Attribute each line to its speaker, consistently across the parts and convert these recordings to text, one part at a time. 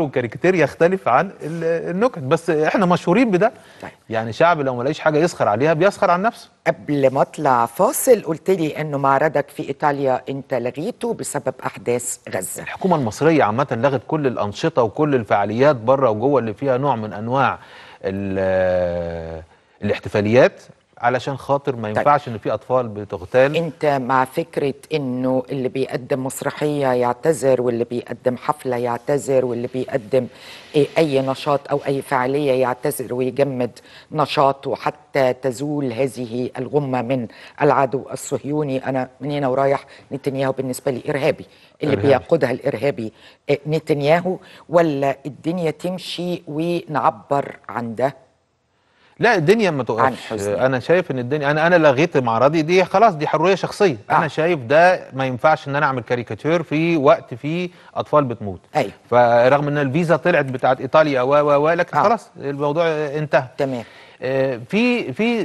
Speaker 1: والكاريكاتير يختلف عن النكت بس احنا مشهورين بده طيب. يعني شعب لو ما حاجه يسخر عليها بيسخر عن نفسه قبل ما اطلع فاصل قلت لي انه معرضك في
Speaker 2: ايطاليا انت لغيته بسبب احداث غزه
Speaker 1: الحكومه المصريه عامه لغت كل الانشطه وكل الفعاليات بره وجوه اللي فيها نوع من انواع الاحتفاليات علشان خاطر ما طيب. ينفعش طيب. ان في اطفال بتغتال انت مع فكره
Speaker 2: انه اللي بيقدم مسرحيه يعتذر واللي بيقدم حفله يعتذر واللي بيقدم إيه، اي نشاط او اي فعاليه يعتذر ويجمد نشاطه حتى تزول هذه الغمه من العدو الصهيوني انا من هنا ورايح نتنياهو بالنسبه لي ارهابي اللي إرهابي. بيقودها الارهابي إيه، نتنياهو ولا
Speaker 1: الدنيا تمشي ونعبر عن ده لا الدنيا ما توقفش انا شايف ان الدنيا انا انا لغيت معرضي دي خلاص دي حريه شخصيه آه. انا شايف ده ما ينفعش ان انا اعمل كاريكاتير في وقت فيه اطفال بتموت ايوه فرغم ان الفيزا طلعت بتاعت ايطاليا و و و لكن آه. خلاص الموضوع انتهى تمام آه، في في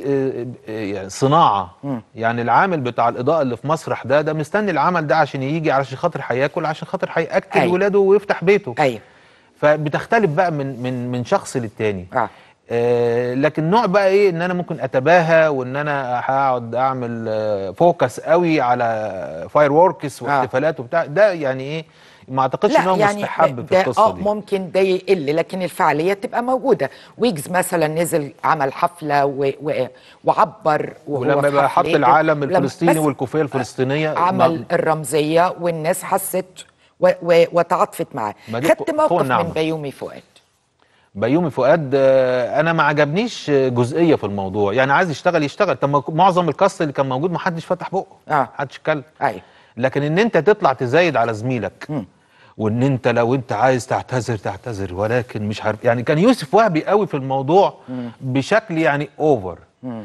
Speaker 1: يعني صناعه م. يعني العامل بتاع الاضاءه اللي في مسرح ده ده مستني العمل ده عشان يجي عشان خاطر هياكل عشان خاطر هياكل أيوة. ولاده ويفتح بيته ايوه فبتختلف بقى من من من شخص للتاني آه. آه، لكن نوع بقى ايه ان انا ممكن اتباهى وان انا هقعد اعمل فوكس آه، قوي على فاير آه. ووركس واحتفالات وبتاع ده يعني ايه ما اعتقدش ان هو يعني مستحب في القصه آه دي
Speaker 2: ممكن ده يقل لكن الفعاليه تبقى موجوده ويجز مثلا نزل عمل حفله و و وعبر ولما بقى حط العالم الفلسطيني
Speaker 1: والكوفيه الفلسطينيه عمل
Speaker 2: الرمزيه والناس حست وتعاطفت معاه خدت موقف من بيومي فؤاد
Speaker 1: بيومي فؤاد آه، انا ما عجبنيش آه، جزئيه في الموضوع يعني عايز يشتغل يشتغل طب معظم الكاست اللي كان موجود ما حدش فتح بقه اه حدش اتكلم ايوه لكن ان انت تطلع تزايد على زميلك م. وان انت لو انت عايز تعتذر تعتذر ولكن مش عارف يعني كان يوسف وهبي قوي في الموضوع م. بشكل يعني اوفر م.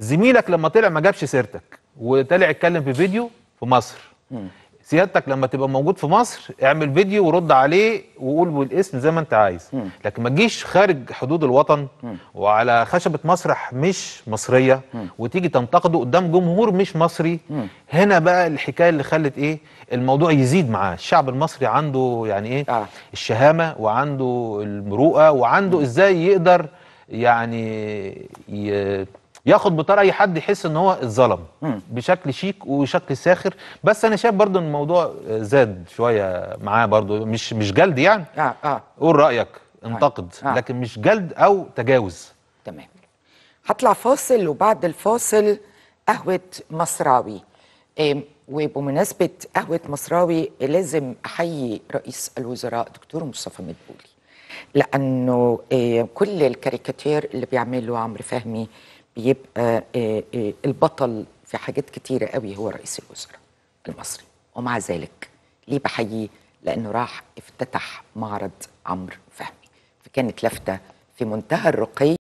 Speaker 1: زميلك لما طلع ما جابش سيرتك وطلع اتكلم في فيديو في مصر م. سيادتك لما تبقى موجود في مصر اعمل فيديو ورد عليه وقول بالاسم زي ما انت عايز مم. لكن ما تجيش خارج حدود الوطن مم. وعلى خشبه مسرح مش مصريه مم. وتيجي تنتقده قدام جمهور مش مصري مم. هنا بقى الحكايه اللي خلت ايه الموضوع يزيد معاه الشعب المصري عنده يعني ايه آه. الشهامه وعنده المروءه وعنده مم. ازاي يقدر يعني ي... ياخد بطار اي حد يحس ان هو اتظلم بشكل شيك وشكل ساخر بس انا شايف برضو ان الموضوع زاد شويه معاه برضو مش مش جلد يعني اه اه قول رايك انتقد آه. آه. لكن مش جلد او تجاوز تمام
Speaker 2: هطلع فاصل وبعد الفاصل قهوه مصراوي وبمناسبه قهوه مصراوي لازم احيي رئيس الوزراء دكتور مصطفى مدبولي لانه كل الكاريكاتير اللي بيعمله عمرو فهمي بيبقى آه، آه، البطل في حاجات كتيرة قوي هو رئيس الوزراء المصري ومع ذلك ليه بحييه لأنه راح افتتح معرض عمرو فهمي فكانت لفتة في منتهى الرقي